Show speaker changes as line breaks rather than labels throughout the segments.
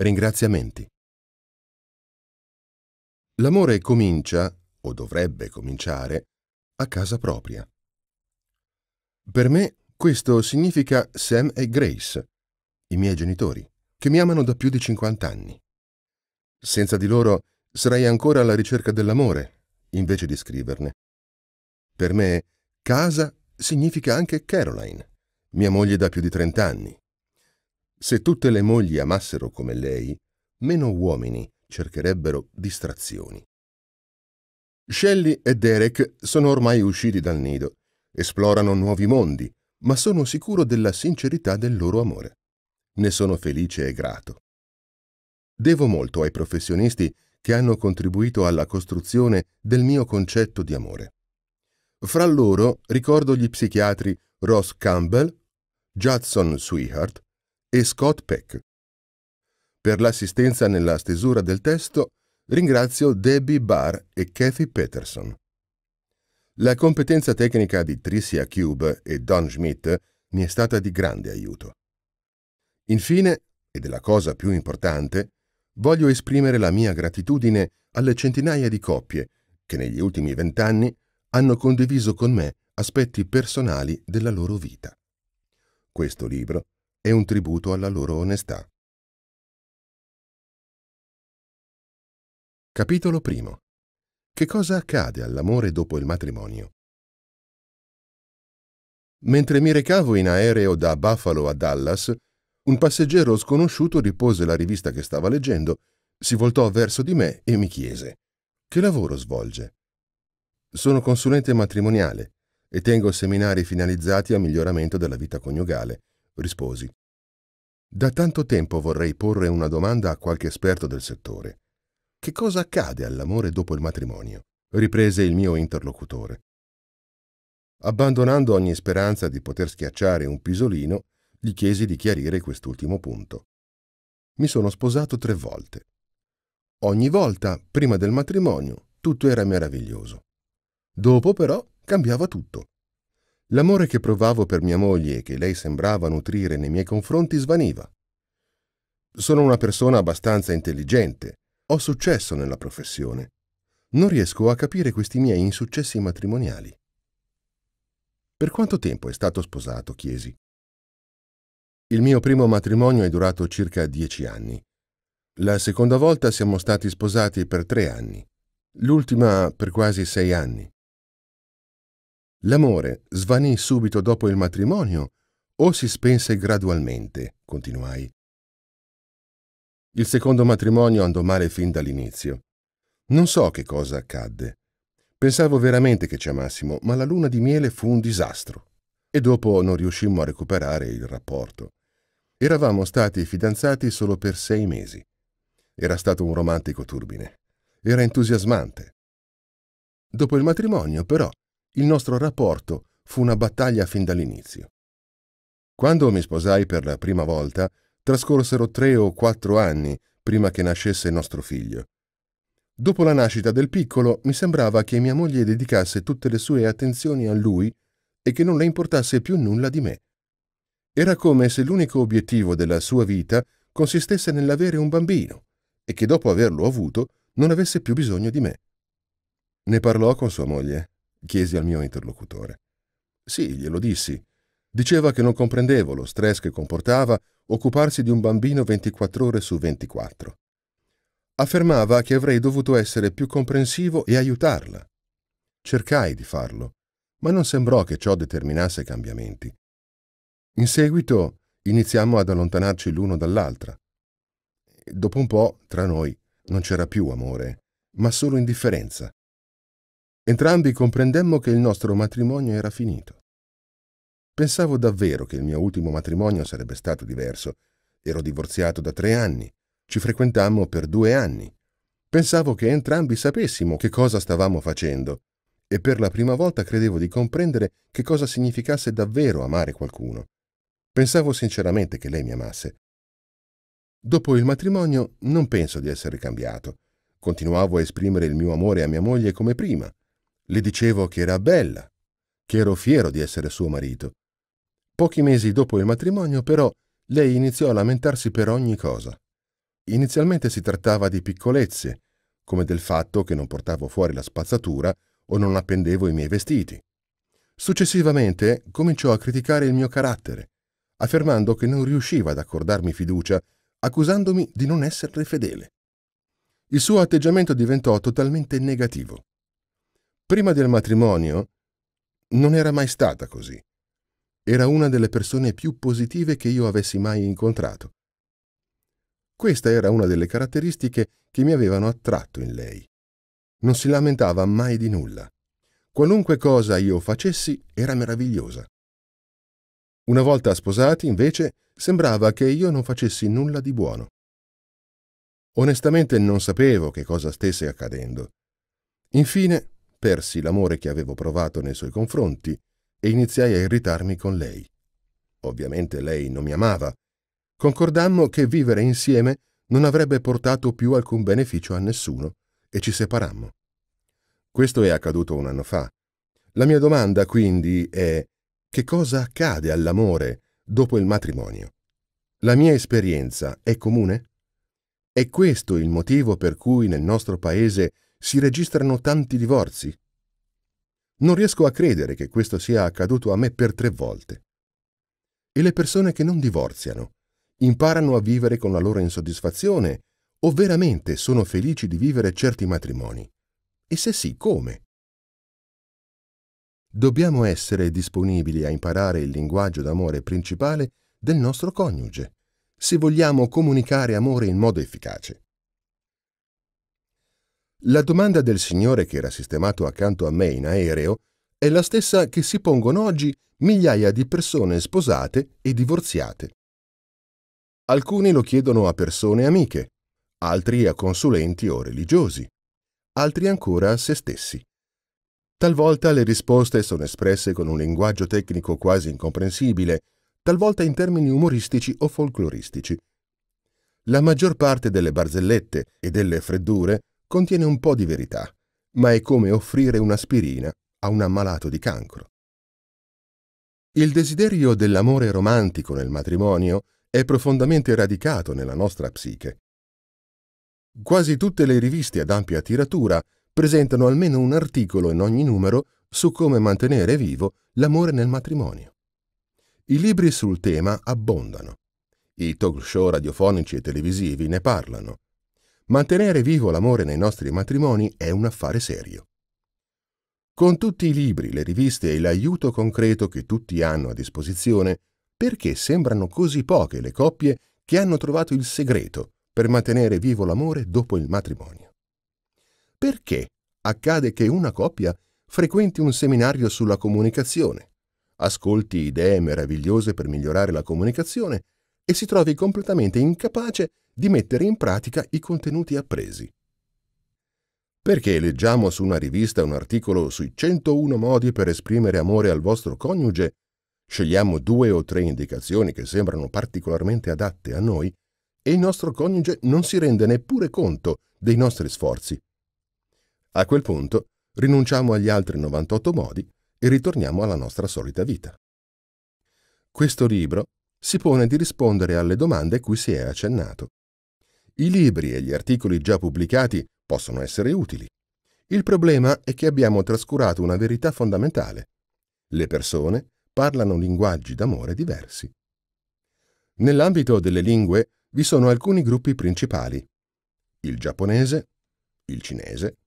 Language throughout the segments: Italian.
Ringraziamenti. L'amore comincia, o dovrebbe cominciare, a casa propria. Per me questo significa Sam e Grace, i miei genitori, che mi amano da più di 50 anni. Senza di loro sarei ancora alla ricerca dell'amore, invece di scriverne. Per me casa significa anche Caroline, mia moglie da più di 30 anni, se tutte le mogli amassero come lei, meno uomini cercherebbero distrazioni. Shelley e Derek sono ormai usciti dal nido, esplorano nuovi mondi, ma sono sicuro della sincerità del loro amore. Ne sono felice e grato. Devo molto ai professionisti che hanno contribuito alla costruzione del mio concetto di amore. Fra loro ricordo gli psichiatri Ross Campbell, Judson Sweetheart e Scott Peck. Per l'assistenza nella stesura del testo ringrazio Debbie Barr e Kathy Peterson. La competenza tecnica di Tricia Cube e Don Schmidt mi è stata di grande aiuto. Infine, ed è la cosa più importante, voglio esprimere la mia gratitudine alle centinaia di coppie che negli ultimi vent'anni hanno condiviso con me aspetti personali della loro vita. Questo libro e un tributo alla loro onestà. Capitolo primo. Che cosa accade all'amore dopo il matrimonio? Mentre mi recavo in aereo da Buffalo a Dallas, un passeggero sconosciuto ripose la rivista che stava leggendo, si voltò verso di me e mi chiese Che lavoro svolge? Sono consulente matrimoniale e tengo seminari finalizzati al miglioramento della vita coniugale risposi. Da tanto tempo vorrei porre una domanda a qualche esperto del settore. Che cosa accade all'amore dopo il matrimonio? riprese il mio interlocutore. Abbandonando ogni speranza di poter schiacciare un pisolino, gli chiesi di chiarire quest'ultimo punto. Mi sono sposato tre volte. Ogni volta, prima del matrimonio, tutto era meraviglioso. Dopo però cambiava tutto. L'amore che provavo per mia moglie e che lei sembrava nutrire nei miei confronti svaniva. Sono una persona abbastanza intelligente, ho successo nella professione. Non riesco a capire questi miei insuccessi matrimoniali. Per quanto tempo è stato sposato? chiesi. Il mio primo matrimonio è durato circa dieci anni. La seconda volta siamo stati sposati per tre anni, l'ultima per quasi sei anni. L'amore svanì subito dopo il matrimonio o si spense gradualmente, continuai. Il secondo matrimonio andò male fin dall'inizio. Non so che cosa accadde. Pensavo veramente che ci amassimo, ma la luna di miele fu un disastro e dopo non riuscimmo a recuperare il rapporto. Eravamo stati fidanzati solo per sei mesi. Era stato un romantico turbine. Era entusiasmante. Dopo il matrimonio, però, il nostro rapporto fu una battaglia fin dall'inizio. Quando mi sposai per la prima volta, trascorsero tre o quattro anni prima che nascesse nostro figlio. Dopo la nascita del piccolo, mi sembrava che mia moglie dedicasse tutte le sue attenzioni a lui e che non le importasse più nulla di me. Era come se l'unico obiettivo della sua vita consistesse nell'avere un bambino e che dopo averlo avuto non avesse più bisogno di me. Ne parlò con sua moglie chiesi al mio interlocutore. Sì, glielo dissi. Diceva che non comprendevo lo stress che comportava occuparsi di un bambino 24 ore su 24. Affermava che avrei dovuto essere più comprensivo e aiutarla. Cercai di farlo, ma non sembrò che ciò determinasse cambiamenti. In seguito iniziammo ad allontanarci l'uno dall'altra. Dopo un po', tra noi, non c'era più amore, ma solo indifferenza. Entrambi comprendemmo che il nostro matrimonio era finito. Pensavo davvero che il mio ultimo matrimonio sarebbe stato diverso. Ero divorziato da tre anni. Ci frequentammo per due anni. Pensavo che entrambi sapessimo che cosa stavamo facendo e per la prima volta credevo di comprendere che cosa significasse davvero amare qualcuno. Pensavo sinceramente che lei mi amasse. Dopo il matrimonio non penso di essere cambiato. Continuavo a esprimere il mio amore a mia moglie come prima, le dicevo che era bella, che ero fiero di essere suo marito. Pochi mesi dopo il matrimonio, però, lei iniziò a lamentarsi per ogni cosa. Inizialmente si trattava di piccolezze, come del fatto che non portavo fuori la spazzatura o non appendevo i miei vestiti. Successivamente cominciò a criticare il mio carattere, affermando che non riusciva ad accordarmi fiducia, accusandomi di non esserle fedele. Il suo atteggiamento diventò totalmente negativo. Prima del matrimonio non era mai stata così. Era una delle persone più positive che io avessi mai incontrato. Questa era una delle caratteristiche che mi avevano attratto in lei. Non si lamentava mai di nulla. Qualunque cosa io facessi era meravigliosa. Una volta sposati, invece, sembrava che io non facessi nulla di buono. Onestamente non sapevo che cosa stesse accadendo. Infine, persi l'amore che avevo provato nei suoi confronti e iniziai a irritarmi con lei. Ovviamente lei non mi amava. Concordammo che vivere insieme non avrebbe portato più alcun beneficio a nessuno e ci separammo. Questo è accaduto un anno fa. La mia domanda quindi è che cosa accade all'amore dopo il matrimonio? La mia esperienza è comune? È questo il motivo per cui nel nostro paese si registrano tanti divorzi. Non riesco a credere che questo sia accaduto a me per tre volte. E le persone che non divorziano imparano a vivere con la loro insoddisfazione o veramente sono felici di vivere certi matrimoni? E se sì, come? Dobbiamo essere disponibili a imparare il linguaggio d'amore principale del nostro coniuge, se vogliamo comunicare amore in modo efficace. La domanda del signore che era sistemato accanto a me in aereo è la stessa che si pongono oggi migliaia di persone sposate e divorziate. Alcuni lo chiedono a persone amiche, altri a consulenti o religiosi, altri ancora a se stessi. Talvolta le risposte sono espresse con un linguaggio tecnico quasi incomprensibile, talvolta in termini umoristici o folcloristici. La maggior parte delle barzellette e delle freddure contiene un po' di verità, ma è come offrire un'aspirina a un ammalato di cancro. Il desiderio dell'amore romantico nel matrimonio è profondamente radicato nella nostra psiche. Quasi tutte le riviste ad ampia tiratura presentano almeno un articolo in ogni numero su come mantenere vivo l'amore nel matrimonio. I libri sul tema abbondano. I talk show radiofonici e televisivi ne parlano. Mantenere vivo l'amore nei nostri matrimoni è un affare serio. Con tutti i libri, le riviste e l'aiuto concreto che tutti hanno a disposizione, perché sembrano così poche le coppie che hanno trovato il segreto per mantenere vivo l'amore dopo il matrimonio? Perché accade che una coppia frequenti un seminario sulla comunicazione, ascolti idee meravigliose per migliorare la comunicazione e si trovi completamente incapace di di mettere in pratica i contenuti appresi. Perché leggiamo su una rivista un articolo sui 101 modi per esprimere amore al vostro coniuge, scegliamo due o tre indicazioni che sembrano particolarmente adatte a noi e il nostro coniuge non si rende neppure conto dei nostri sforzi. A quel punto rinunciamo agli altri 98 modi e ritorniamo alla nostra solita vita. Questo libro si pone di rispondere alle domande cui si è accennato. I libri e gli articoli già pubblicati possono essere utili. Il problema è che abbiamo trascurato una verità fondamentale. Le persone parlano linguaggi d'amore diversi. Nell'ambito delle lingue vi sono alcuni gruppi principali. Il giapponese, il cinese,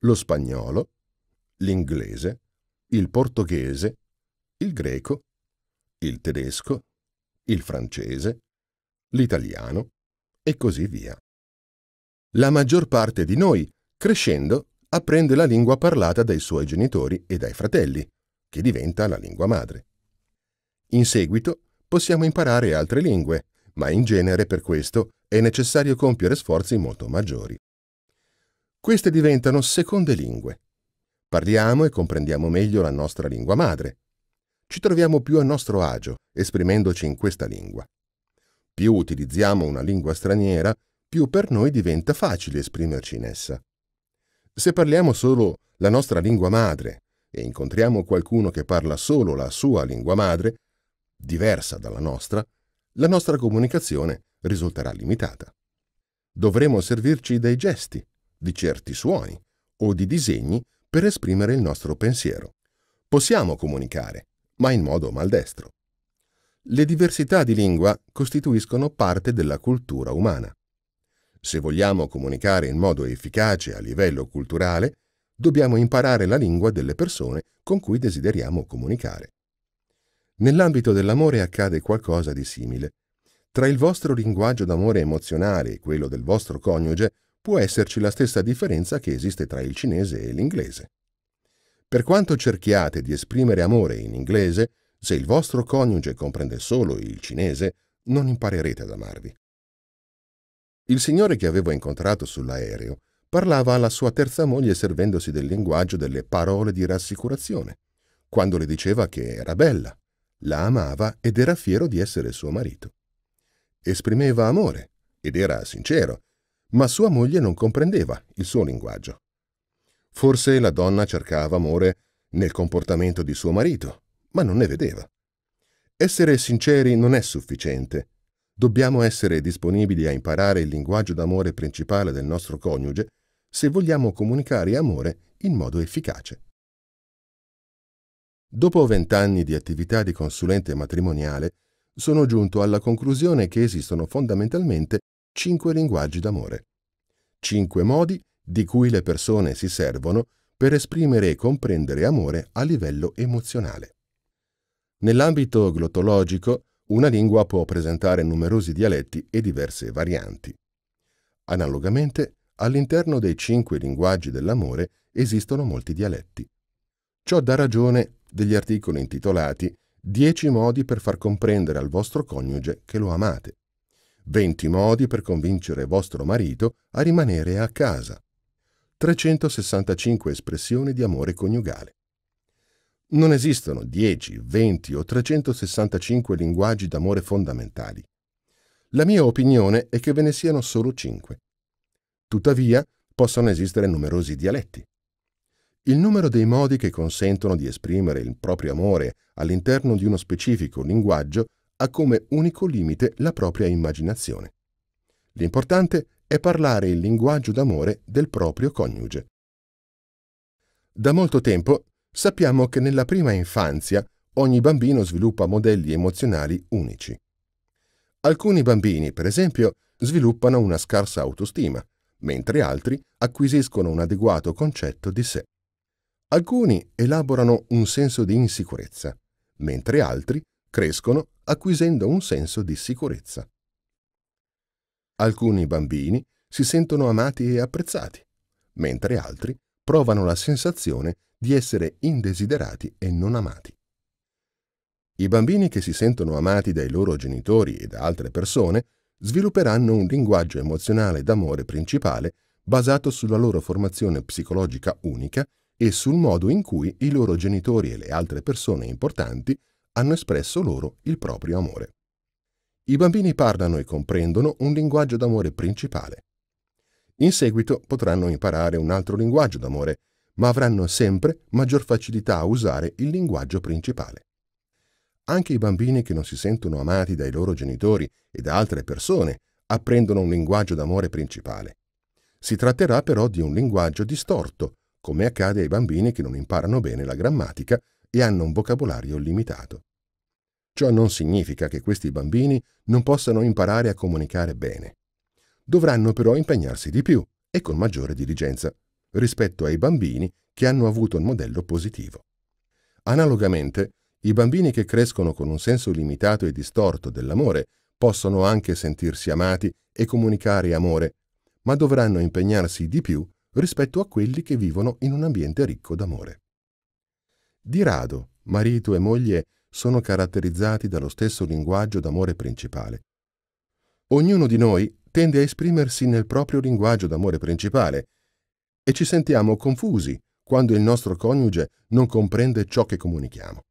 lo spagnolo, l'inglese, il portoghese, il greco, il tedesco, il francese, l'italiano, e così via. La maggior parte di noi, crescendo, apprende la lingua parlata dai suoi genitori e dai fratelli, che diventa la lingua madre. In seguito possiamo imparare altre lingue, ma in genere per questo è necessario compiere sforzi molto maggiori. Queste diventano seconde lingue. Parliamo e comprendiamo meglio la nostra lingua madre. Ci troviamo più a nostro agio esprimendoci in questa lingua. Più utilizziamo una lingua straniera, più per noi diventa facile esprimerci in essa. Se parliamo solo la nostra lingua madre e incontriamo qualcuno che parla solo la sua lingua madre, diversa dalla nostra, la nostra comunicazione risulterà limitata. Dovremo servirci dei gesti, di certi suoni o di disegni per esprimere il nostro pensiero. Possiamo comunicare, ma in modo maldestro. Le diversità di lingua costituiscono parte della cultura umana. Se vogliamo comunicare in modo efficace a livello culturale, dobbiamo imparare la lingua delle persone con cui desideriamo comunicare. Nell'ambito dell'amore accade qualcosa di simile. Tra il vostro linguaggio d'amore emozionale e quello del vostro coniuge può esserci la stessa differenza che esiste tra il cinese e l'inglese. Per quanto cerchiate di esprimere amore in inglese, se il vostro coniuge comprende solo il cinese, non imparerete ad amarvi. Il signore che avevo incontrato sull'aereo parlava alla sua terza moglie servendosi del linguaggio delle parole di rassicurazione, quando le diceva che era bella, la amava ed era fiero di essere suo marito. Esprimeva amore ed era sincero, ma sua moglie non comprendeva il suo linguaggio. Forse la donna cercava amore nel comportamento di suo marito, ma non ne vedeva. Essere sinceri non è sufficiente. Dobbiamo essere disponibili a imparare il linguaggio d'amore principale del nostro coniuge se vogliamo comunicare amore in modo efficace. Dopo vent'anni di attività di consulente matrimoniale, sono giunto alla conclusione che esistono fondamentalmente cinque linguaggi d'amore. Cinque modi di cui le persone si servono per esprimere e comprendere amore a livello emozionale. Nell'ambito glottologico, una lingua può presentare numerosi dialetti e diverse varianti. Analogamente, all'interno dei cinque linguaggi dell'amore esistono molti dialetti. Ciò dà ragione degli articoli intitolati 10 modi per far comprendere al vostro coniuge che lo amate, 20 modi per convincere vostro marito a rimanere a casa, 365 espressioni di amore coniugale. Non esistono 10, 20 o 365 linguaggi d'amore fondamentali. La mia opinione è che ve ne siano solo 5. Tuttavia, possono esistere numerosi dialetti. Il numero dei modi che consentono di esprimere il proprio amore all'interno di uno specifico linguaggio ha come unico limite la propria immaginazione. L'importante è parlare il linguaggio d'amore del proprio coniuge. Da molto tempo sappiamo che nella prima infanzia ogni bambino sviluppa modelli emozionali unici. Alcuni bambini, per esempio, sviluppano una scarsa autostima, mentre altri acquisiscono un adeguato concetto di sé. Alcuni elaborano un senso di insicurezza, mentre altri crescono acquisendo un senso di sicurezza. Alcuni bambini si sentono amati e apprezzati, mentre altri provano la sensazione di essere indesiderati e non amati. I bambini che si sentono amati dai loro genitori e da altre persone svilupperanno un linguaggio emozionale d'amore principale basato sulla loro formazione psicologica unica e sul modo in cui i loro genitori e le altre persone importanti hanno espresso loro il proprio amore. I bambini parlano e comprendono un linguaggio d'amore principale. In seguito potranno imparare un altro linguaggio d'amore ma avranno sempre maggior facilità a usare il linguaggio principale. Anche i bambini che non si sentono amati dai loro genitori e da altre persone apprendono un linguaggio d'amore principale. Si tratterà però di un linguaggio distorto, come accade ai bambini che non imparano bene la grammatica e hanno un vocabolario limitato. Ciò non significa che questi bambini non possano imparare a comunicare bene. Dovranno però impegnarsi di più e con maggiore diligenza rispetto ai bambini che hanno avuto un modello positivo. Analogamente, i bambini che crescono con un senso limitato e distorto dell'amore possono anche sentirsi amati e comunicare amore, ma dovranno impegnarsi di più rispetto a quelli che vivono in un ambiente ricco d'amore. Di rado, marito e moglie sono caratterizzati dallo stesso linguaggio d'amore principale. Ognuno di noi tende a esprimersi nel proprio linguaggio d'amore principale e ci sentiamo confusi quando il nostro coniuge non comprende ciò che comunichiamo.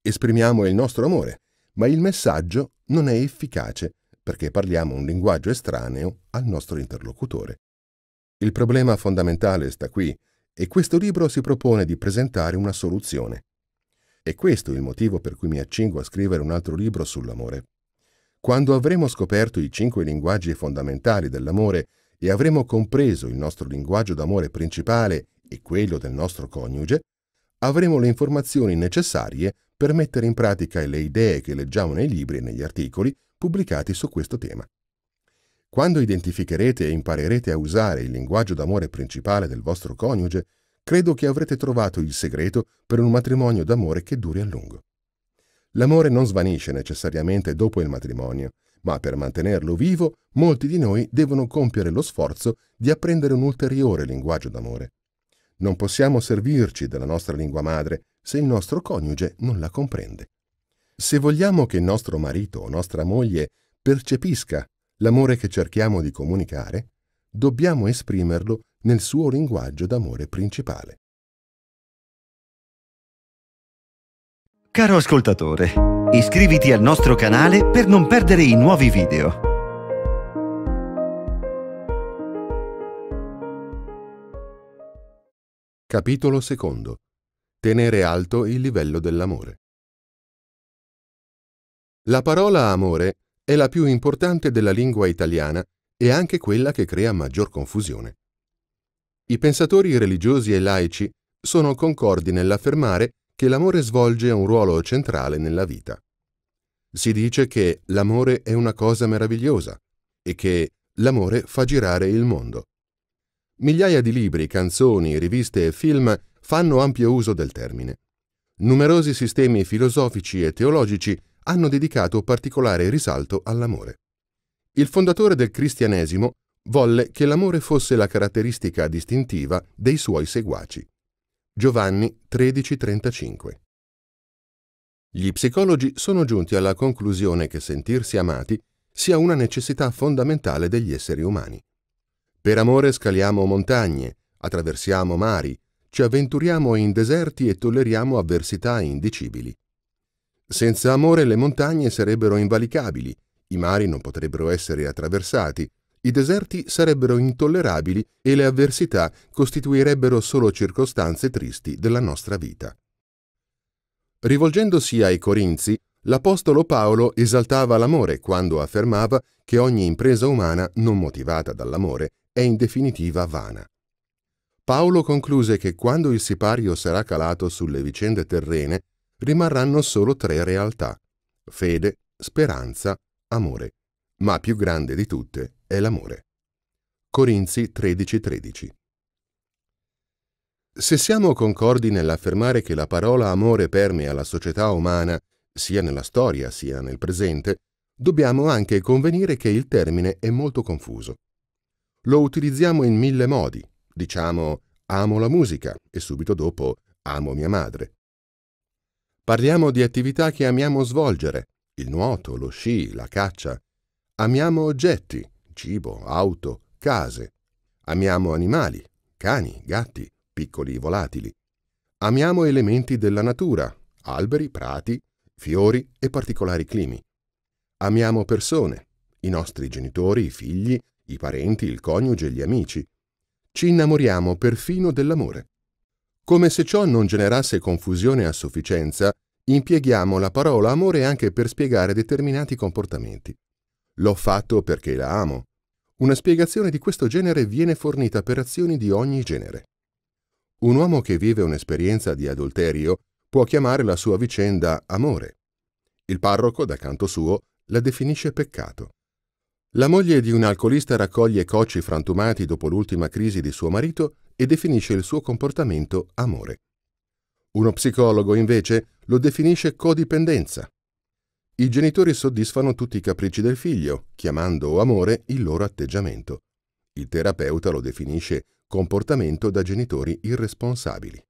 Esprimiamo il nostro amore, ma il messaggio non è efficace perché parliamo un linguaggio estraneo al nostro interlocutore. Il problema fondamentale sta qui e questo libro si propone di presentare una soluzione. E questo è il motivo per cui mi accingo a scrivere un altro libro sull'amore. Quando avremo scoperto i cinque linguaggi fondamentali dell'amore e avremo compreso il nostro linguaggio d'amore principale e quello del nostro coniuge, avremo le informazioni necessarie per mettere in pratica le idee che leggiamo nei libri e negli articoli pubblicati su questo tema. Quando identificherete e imparerete a usare il linguaggio d'amore principale del vostro coniuge, credo che avrete trovato il segreto per un matrimonio d'amore che duri a lungo. L'amore non svanisce necessariamente dopo il matrimonio, ma per mantenerlo vivo molti di noi devono compiere lo sforzo di apprendere un ulteriore linguaggio d'amore. Non possiamo servirci della nostra lingua madre se il nostro coniuge non la comprende. Se vogliamo che il nostro marito o nostra moglie percepisca l'amore che cerchiamo di comunicare, dobbiamo esprimerlo nel suo linguaggio d'amore principale. Caro ascoltatore, iscriviti al nostro canale per non perdere i nuovi video. Capitolo secondo. Tenere alto il livello dell'amore. La parola amore è la più importante della lingua italiana e anche quella che crea maggior confusione. I pensatori religiosi e laici sono concordi nell'affermare che che l'amore svolge un ruolo centrale nella vita. Si dice che l'amore è una cosa meravigliosa e che l'amore fa girare il mondo. Migliaia di libri, canzoni, riviste e film fanno ampio uso del termine. Numerosi sistemi filosofici e teologici hanno dedicato particolare risalto all'amore. Il fondatore del cristianesimo volle che l'amore fosse la caratteristica distintiva dei suoi seguaci. Giovanni 13:35. Gli psicologi sono giunti alla conclusione che sentirsi amati sia una necessità fondamentale degli esseri umani. Per amore scaliamo montagne, attraversiamo mari, ci avventuriamo in deserti e tolleriamo avversità indicibili. Senza amore le montagne sarebbero invalicabili, i mari non potrebbero essere attraversati, i deserti sarebbero intollerabili e le avversità costituirebbero solo circostanze tristi della nostra vita. Rivolgendosi ai Corinzi, l'Apostolo Paolo esaltava l'amore quando affermava che ogni impresa umana non motivata dall'amore è in definitiva vana. Paolo concluse che quando il sipario sarà calato sulle vicende terrene, rimarranno solo tre realtà, fede, speranza, amore, ma più grande di tutte è l'amore. Corinzi 13:13 13. Se siamo concordi nell'affermare che la parola amore permea la società umana, sia nella storia sia nel presente, dobbiamo anche convenire che il termine è molto confuso. Lo utilizziamo in mille modi. Diciamo amo la musica e subito dopo amo mia madre. Parliamo di attività che amiamo svolgere, il nuoto, lo sci, la caccia. Amiamo oggetti, cibo, auto, case. Amiamo animali, cani, gatti, piccoli volatili. Amiamo elementi della natura, alberi, prati, fiori e particolari climi. Amiamo persone, i nostri genitori, i figli, i parenti, il coniuge, gli amici. Ci innamoriamo perfino dell'amore. Come se ciò non generasse confusione a sufficienza, impieghiamo la parola amore anche per spiegare determinati comportamenti. L'ho fatto perché la amo. Una spiegazione di questo genere viene fornita per azioni di ogni genere. Un uomo che vive un'esperienza di adulterio può chiamare la sua vicenda amore. Il parroco, da canto suo, la definisce peccato. La moglie di un alcolista raccoglie cocci frantumati dopo l'ultima crisi di suo marito e definisce il suo comportamento amore. Uno psicologo, invece, lo definisce codipendenza. I genitori soddisfano tutti i capricci del figlio, chiamando amore il loro atteggiamento. Il terapeuta lo definisce comportamento da genitori irresponsabili.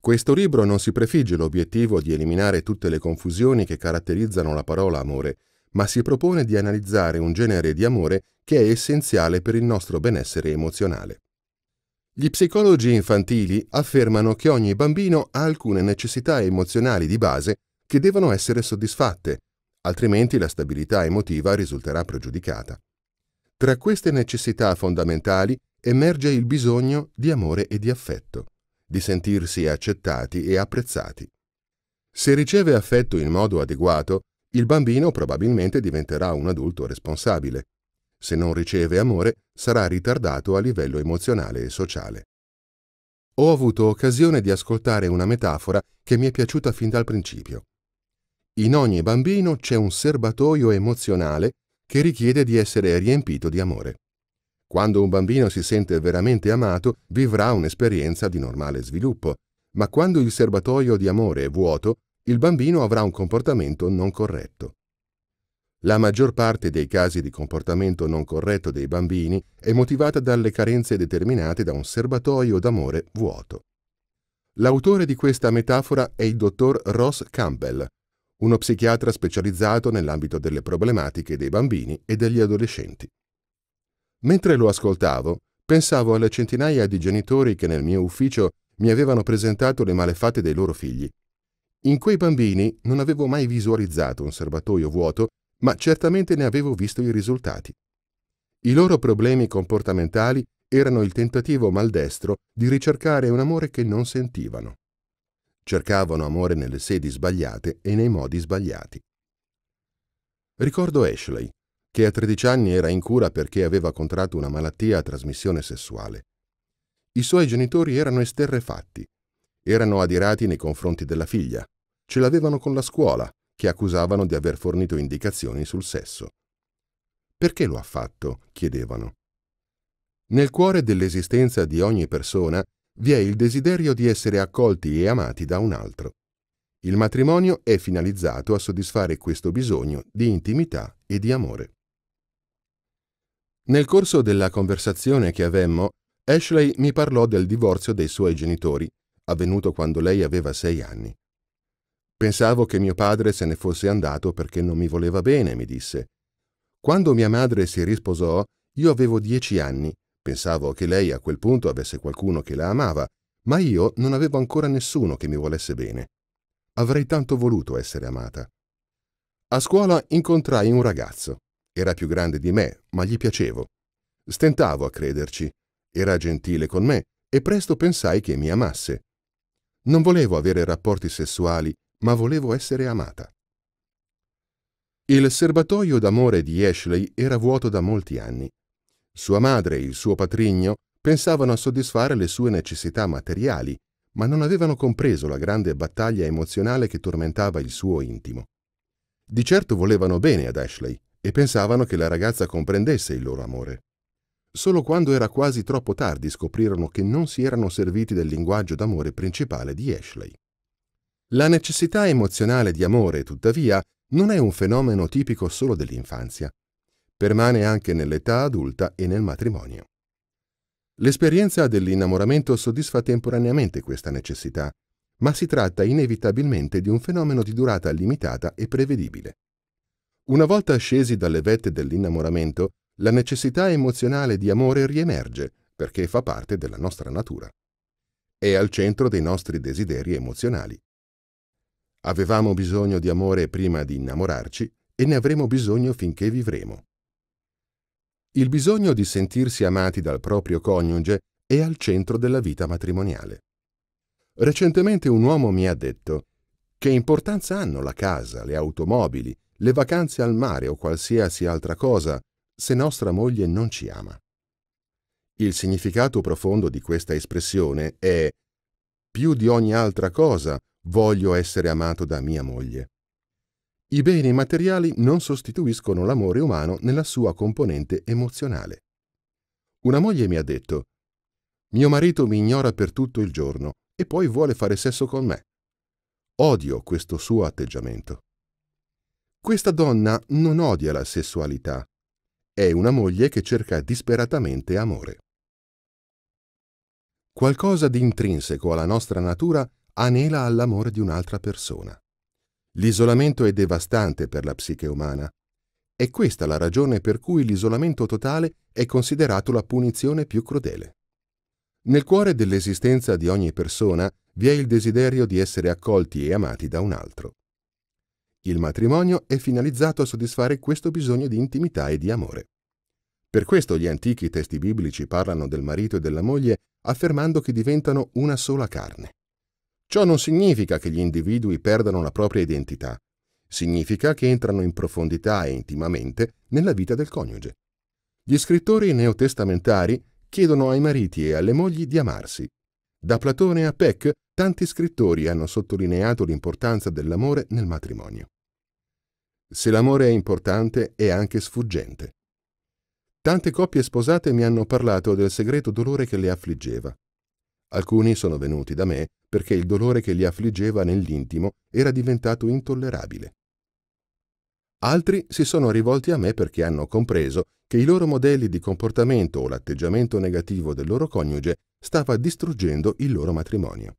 Questo libro non si prefigge l'obiettivo di eliminare tutte le confusioni che caratterizzano la parola amore, ma si propone di analizzare un genere di amore che è essenziale per il nostro benessere emozionale. Gli psicologi infantili affermano che ogni bambino ha alcune necessità emozionali di base che devono essere soddisfatte, altrimenti la stabilità emotiva risulterà pregiudicata. Tra queste necessità fondamentali emerge il bisogno di amore e di affetto, di sentirsi accettati e apprezzati. Se riceve affetto in modo adeguato, il bambino probabilmente diventerà un adulto responsabile. Se non riceve amore, sarà ritardato a livello emozionale e sociale. Ho avuto occasione di ascoltare una metafora che mi è piaciuta fin dal principio. In ogni bambino c'è un serbatoio emozionale che richiede di essere riempito di amore. Quando un bambino si sente veramente amato, vivrà un'esperienza di normale sviluppo, ma quando il serbatoio di amore è vuoto, il bambino avrà un comportamento non corretto. La maggior parte dei casi di comportamento non corretto dei bambini è motivata dalle carenze determinate da un serbatoio d'amore vuoto. L'autore di questa metafora è il dottor Ross Campbell, uno psichiatra specializzato nell'ambito delle problematiche dei bambini e degli adolescenti. Mentre lo ascoltavo, pensavo alle centinaia di genitori che nel mio ufficio mi avevano presentato le malefatte dei loro figli. In quei bambini non avevo mai visualizzato un serbatoio vuoto, ma certamente ne avevo visto i risultati. I loro problemi comportamentali erano il tentativo maldestro di ricercare un amore che non sentivano. Cercavano amore nelle sedi sbagliate e nei modi sbagliati. Ricordo Ashley, che a 13 anni era in cura perché aveva contratto una malattia a trasmissione sessuale. I suoi genitori erano esterrefatti, erano adirati nei confronti della figlia, ce l'avevano con la scuola, che accusavano di aver fornito indicazioni sul sesso. Perché lo ha fatto? chiedevano. Nel cuore dell'esistenza di ogni persona vi è il desiderio di essere accolti e amati da un altro. Il matrimonio è finalizzato a soddisfare questo bisogno di intimità e di amore. Nel corso della conversazione che avemmo, Ashley mi parlò del divorzio dei suoi genitori, avvenuto quando lei aveva sei anni. Pensavo che mio padre se ne fosse andato perché non mi voleva bene, mi disse. Quando mia madre si risposò, io avevo dieci anni Pensavo che lei a quel punto avesse qualcuno che la amava, ma io non avevo ancora nessuno che mi volesse bene. Avrei tanto voluto essere amata. A scuola incontrai un ragazzo. Era più grande di me, ma gli piacevo. Stentavo a crederci. Era gentile con me e presto pensai che mi amasse. Non volevo avere rapporti sessuali, ma volevo essere amata. Il serbatoio d'amore di Ashley era vuoto da molti anni sua madre e il suo patrigno pensavano a soddisfare le sue necessità materiali, ma non avevano compreso la grande battaglia emozionale che tormentava il suo intimo. Di certo volevano bene ad Ashley e pensavano che la ragazza comprendesse il loro amore. Solo quando era quasi troppo tardi scoprirono che non si erano serviti del linguaggio d'amore principale di Ashley. La necessità emozionale di amore, tuttavia, non è un fenomeno tipico solo dell'infanzia permane anche nell'età adulta e nel matrimonio. L'esperienza dell'innamoramento soddisfa temporaneamente questa necessità, ma si tratta inevitabilmente di un fenomeno di durata limitata e prevedibile. Una volta scesi dalle vette dell'innamoramento, la necessità emozionale di amore riemerge perché fa parte della nostra natura. È al centro dei nostri desideri emozionali. Avevamo bisogno di amore prima di innamorarci e ne avremo bisogno finché vivremo. Il bisogno di sentirsi amati dal proprio coniuge è al centro della vita matrimoniale. Recentemente un uomo mi ha detto che importanza hanno la casa, le automobili, le vacanze al mare o qualsiasi altra cosa se nostra moglie non ci ama. Il significato profondo di questa espressione è più di ogni altra cosa voglio essere amato da mia moglie. I beni materiali non sostituiscono l'amore umano nella sua componente emozionale. Una moglie mi ha detto, mio marito mi ignora per tutto il giorno e poi vuole fare sesso con me. Odio questo suo atteggiamento. Questa donna non odia la sessualità. È una moglie che cerca disperatamente amore. Qualcosa di intrinseco alla nostra natura anela all'amore di un'altra persona. L'isolamento è devastante per la psiche umana. È questa la ragione per cui l'isolamento totale è considerato la punizione più crudele. Nel cuore dell'esistenza di ogni persona vi è il desiderio di essere accolti e amati da un altro. Il matrimonio è finalizzato a soddisfare questo bisogno di intimità e di amore. Per questo gli antichi testi biblici parlano del marito e della moglie affermando che diventano una sola carne. Ciò non significa che gli individui perdano la propria identità, significa che entrano in profondità e intimamente nella vita del coniuge. Gli scrittori neotestamentari chiedono ai mariti e alle mogli di amarsi. Da Platone a Peck, tanti scrittori hanno sottolineato l'importanza dell'amore nel matrimonio. Se l'amore è importante, è anche sfuggente. Tante coppie sposate mi hanno parlato del segreto dolore che le affliggeva. Alcuni sono venuti da me perché il dolore che li affliggeva nell'intimo era diventato intollerabile. Altri si sono rivolti a me perché hanno compreso che i loro modelli di comportamento o l'atteggiamento negativo del loro coniuge stava distruggendo il loro matrimonio.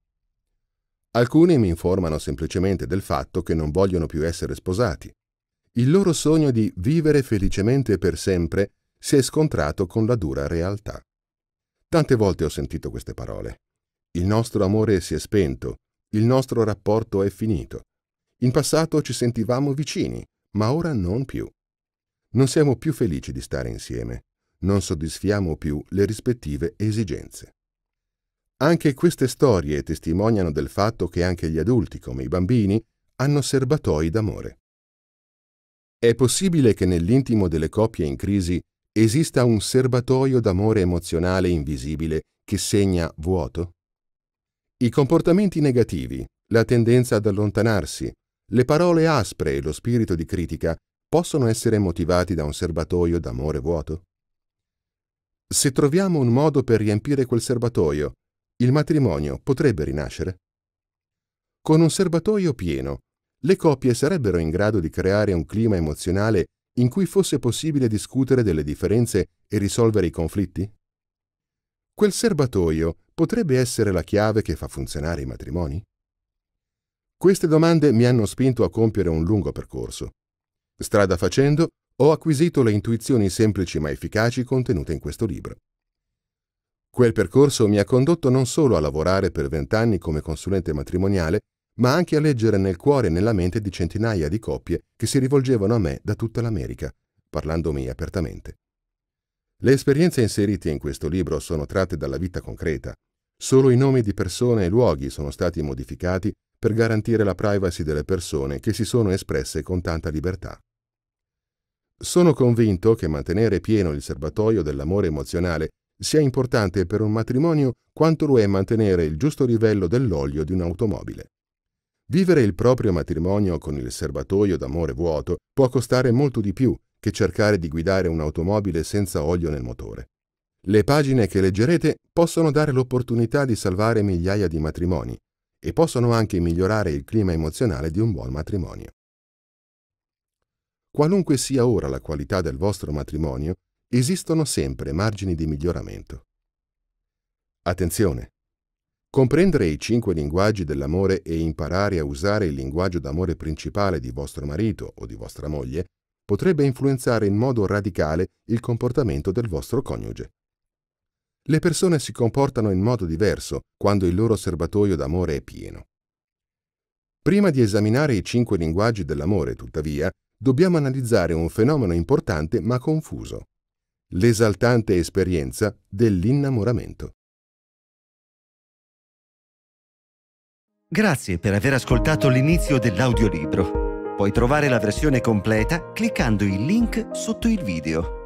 Alcuni mi informano semplicemente del fatto che non vogliono più essere sposati. Il loro sogno di vivere felicemente per sempre si è scontrato con la dura realtà. Tante volte ho sentito queste parole. Il nostro amore si è spento, il nostro rapporto è finito. In passato ci sentivamo vicini, ma ora non più. Non siamo più felici di stare insieme, non soddisfiamo più le rispettive esigenze. Anche queste storie testimoniano del fatto che anche gli adulti, come i bambini, hanno serbatoi d'amore. È possibile che nell'intimo delle coppie in crisi esista un serbatoio d'amore emozionale invisibile che segna vuoto? I comportamenti negativi, la tendenza ad allontanarsi, le parole aspre e lo spirito di critica possono essere motivati da un serbatoio d'amore vuoto? Se troviamo un modo per riempire quel serbatoio, il matrimonio potrebbe rinascere? Con un serbatoio pieno, le coppie sarebbero in grado di creare un clima emozionale in cui fosse possibile discutere delle differenze e risolvere i conflitti? Quel serbatoio potrebbe essere la chiave che fa funzionare i matrimoni? Queste domande mi hanno spinto a compiere un lungo percorso. Strada facendo, ho acquisito le intuizioni semplici ma efficaci contenute in questo libro. Quel percorso mi ha condotto non solo a lavorare per vent'anni come consulente matrimoniale, ma anche a leggere nel cuore e nella mente di centinaia di coppie che si rivolgevano a me da tutta l'America, parlandomi apertamente. Le esperienze inserite in questo libro sono tratte dalla vita concreta. Solo i nomi di persone e luoghi sono stati modificati per garantire la privacy delle persone che si sono espresse con tanta libertà. Sono convinto che mantenere pieno il serbatoio dell'amore emozionale sia importante per un matrimonio quanto lo è mantenere il giusto livello dell'olio di un'automobile. Vivere il proprio matrimonio con il serbatoio d'amore vuoto può costare molto di più che cercare di guidare un'automobile senza olio nel motore. Le pagine che leggerete possono dare l'opportunità di salvare migliaia di matrimoni e possono anche migliorare il clima emozionale di un buon matrimonio. Qualunque sia ora la qualità del vostro matrimonio, esistono sempre margini di miglioramento. Attenzione! Comprendere i cinque linguaggi dell'amore e imparare a usare il linguaggio d'amore principale di vostro marito o di vostra moglie potrebbe influenzare in modo radicale il comportamento del vostro coniuge. Le persone si comportano in modo diverso quando il loro serbatoio d'amore è pieno. Prima di esaminare i cinque linguaggi dell'amore, tuttavia, dobbiamo analizzare un fenomeno importante ma confuso, l'esaltante esperienza dell'innamoramento. Grazie per aver ascoltato l'inizio dell'audiolibro. Puoi trovare la versione completa cliccando il link sotto il video.